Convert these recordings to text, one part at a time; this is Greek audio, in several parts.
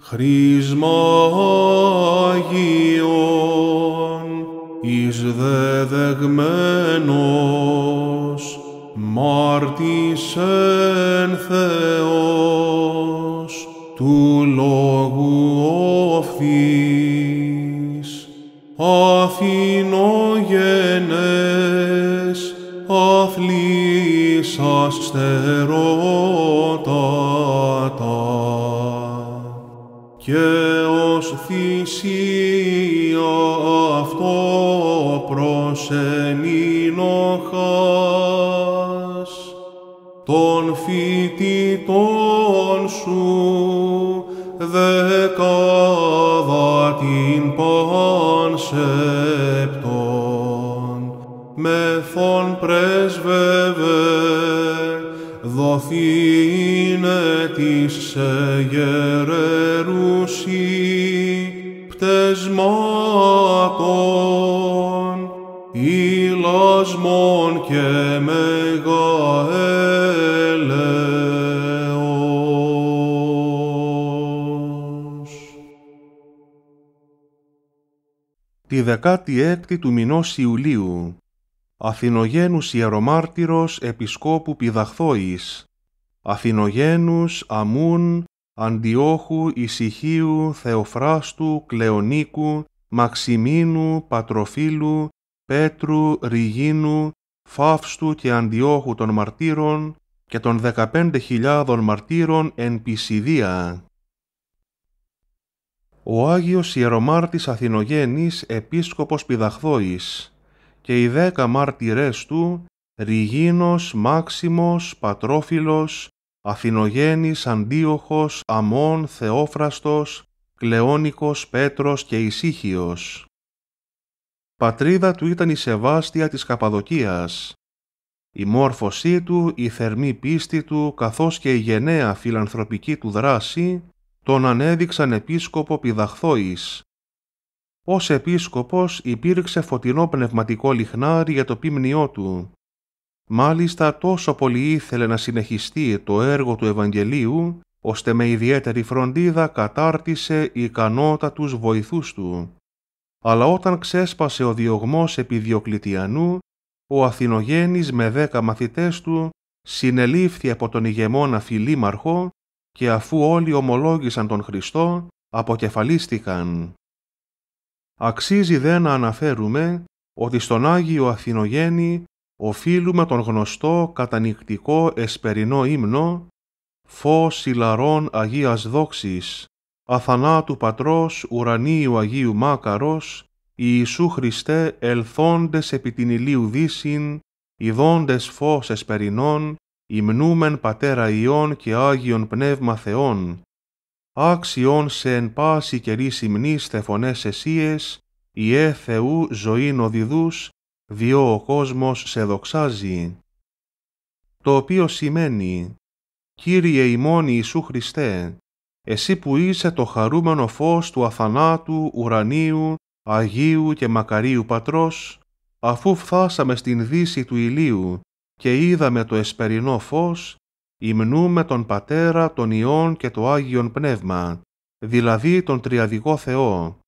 Χρήσμα Αγίων εις δεδεγμένος μάρτης εν Θεός του Λόγου οφθής Αθηνογενές αθλής αστερότατα και ως θυσία αυτό ενήνοχας των φοιτητών σου δεκάδα την πανσεπτών μεθόν πρεσβεύε δοθήνε της σε γερερούς νόσοι πτεσμάτων, ηλασμών και Τη δεκάτη έκτη του μηνός Ιουλίου, Αθηνογένους Ιερομάρτυρος Επισκόπου Πιδαχθόης, Αθηνογένους Αμούν Αντιόχου Ισυχίου Θεοφράστου Κλεονίκου Μαξιμίνου Πατροφίλου Πέτρου Ριγίνου Φαύστου και Αντιόχου των Μαρτύρων και των 15.000 μαρτύρων εν Πισιδία. Ο Άγιος Ιερομάρτης Αθηνογένης Επίσκοπος Πιδαχθώης και οι δέκα μάρτυρές του Ριγίνος Μάξιμος Πατρόφιλος Αθηνογένης, Αντίοχος, Αμών, Θεόφραστος, Κλεόνικος, Πέτρος και Ισύχιος. Πατρίδα του ήταν η Σεβάστια της Καπαδοκίας. Η μόρφωσή του, η θερμή πίστη του, καθώς και η γενναία φιλανθρωπική του δράση, τον ανέδειξαν επίσκοπο Πιδαχθόης. Ως επίσκοπος υπήρξε φωτεινό πνευματικό λιχνάρι για το πίμνιό του, Μάλιστα τόσο πολύ ήθελε να συνεχιστεί το έργο του Ευαγγελίου, ώστε με ιδιαίτερη φροντίδα κατάρτισε ικανότατους βοηθούς του. Αλλά όταν ξέσπασε ο διωγμός επί Διοκλητιανού, ο Αθηνογένης με δέκα μαθητές του συνελήφθη από τον ηγεμόνα Φιλίμαρχο και αφού όλοι ομολόγησαν τον Χριστό, αποκεφαλίστηκαν. Αξίζει δε να αναφέρουμε ότι στον Άγιο Αθηνογένη οφείλουμε τον γνωστό κατανικτικό εσπερινό ύμνο «Φως κατανυκτικό Ουρανίου Αγίου Μάκαρος, Ιησού Χριστέ ελθόντες επί την ηλίου δύσιν, ειδόντες φως εσπερινών, υμνούμεν επι την ηλιου δυσιν Ιδόντες φως εσπερινων υμνουμεν πατερα ιών και Άγιον Πνεύμα Θεών, άξιον σε εν πάση καιρή συμνής θεφωνές εσίες, Ιε Θεού ζωήν οδηδούς, διό ο κόσμος σε δοξάζει, το οποίο σημαίνει «Κύριε ημών Ιησού Χριστέ, εσύ που είσαι το χαρούμενο φως του αθανάτου, ουρανίου, Αγίου και Μακαρίου Πατρός, αφού φθάσαμε στην δύση του ηλίου και είδαμε το εσπερινό φως, υμνούμε τον Πατέρα, τον Υιόν και το Άγιον Πνεύμα, δηλαδή τον Τριαδικό Θεό.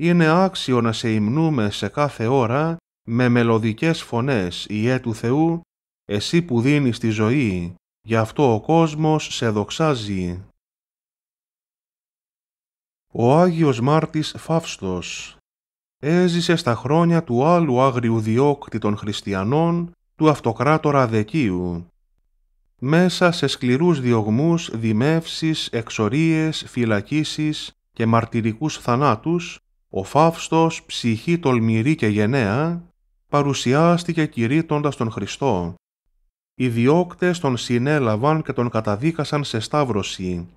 Είναι άξιο να σε υμνούμε σε κάθε ώρα με μελωδικές φωνές, η του Θεού, εσύ που δίνεις τη ζωή, γι' αυτό ο κόσμος σε δοξάζει. Ο Άγιος Μάρτης Φαύστος έζησε στα χρόνια του άλλου άγριου διώκτη των χριστιανών, του αυτοκράτορα Δεκίου. Μέσα σε σκληρούς διωγμούς, δημεύσεις, εξορίες, φυλακίσεις και μαρτυρικούς θανάτους, ο Φαύστος, ψυχή τολμηρή και γενναία, παρουσιάστηκε κηρύττοντας τον Χριστό. Οι διώκτες τον συνέλαβαν και τον καταδίκασαν σε σταύρωση.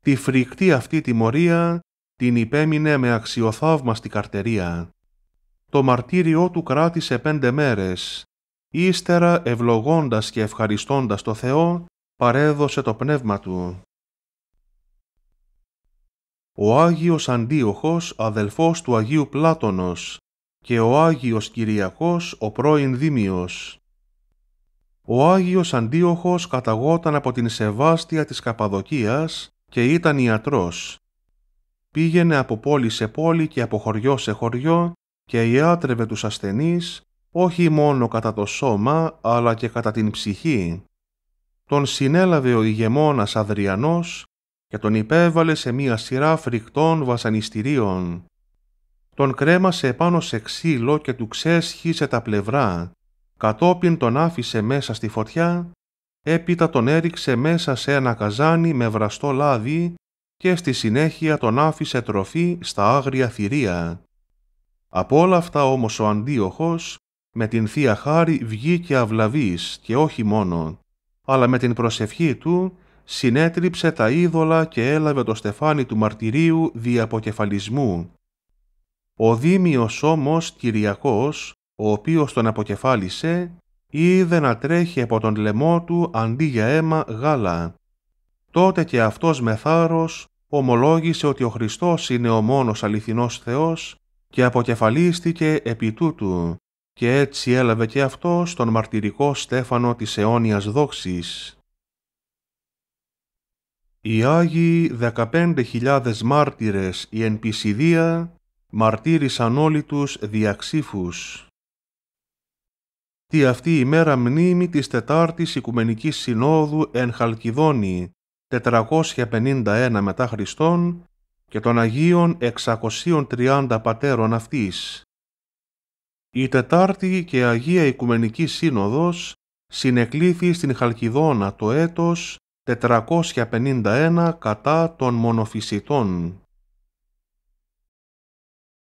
Τη φρικτή αυτή τιμωρία την υπέμεινε με αξιοθαύμαστη καρτερία. Το μαρτύριό του κράτησε πέντε μέρες. Ύστερα ευλογώντας και ευχαριστώντας το Θεό, παρέδωσε το πνεύμα του. Ο Άγιος Αντίοχος, αδελφός του Αγίου Πλάτωνος, και ο Άγιος Κυριακός ο πρώην Δήμιος. Ο Άγιος Αντίοχος καταγόταν από την Σεβάστια της Καπαδοκίας και ήταν ιατρός. Πήγαινε από πόλη σε πόλη και από χωριό σε χωριό και ιάτρευε τους ασθενείς όχι μόνο κατά το σώμα αλλά και κατά την ψυχή. Τον συνέλαβε ο ηγεμόνας Αδριανός και τον υπέβαλε σε μία σειρά φρικτών βασανιστήριων τον κρέμασε επάνω σε ξύλο και του ξέσχισε τα πλευρά, κατόπιν τον άφησε μέσα στη φωτιά, έπειτα τον έριξε μέσα σε ένα καζάνι με βραστό λάδι και στη συνέχεια τον άφησε τροφή στα άγρια θηρία. Από όλα αυτά όμως ο Αντίοχος με την Θεία Χάρη βγήκε αυλαβής και όχι μόνο, αλλά με την προσευχή του συνέτριψε τα είδωλα και έλαβε το στεφάνι του μαρτυρίου διαποκεφαλισμού ο Δήμιος όμως Κυριακός, ο οποίος τον αποκεφάλισε, είδε να τρέχει από τον λαιμό του αντί για αίμα γάλα. Τότε και αυτός με θάρρος ομολόγησε ότι ο Χριστός είναι ο μόνος αληθινός Θεός και αποκεφαλίστηκε επί τούτου και έτσι έλαβε και αυτός τον μαρτυρικό στέφανο της αιώνιας δόξης. Οι Άγιοι 15.000 μάρτυρες η εν μαρτύρησαν όλοι τους διαξήφους. Τι αυτή η μέρα μνήμη της Τετάρτης Οικουμενικής Συνόδου εν Χαλκιδόνη, 451 μετά Χριστόν και των Αγίων 630 πατέρων αυτής. Η Τετάρτη και Αγία Οικουμενικής Σύνοδος συνεκλήθη στην Χαλκιδόνα το έτος 451 κατά των μονοφυσιτών.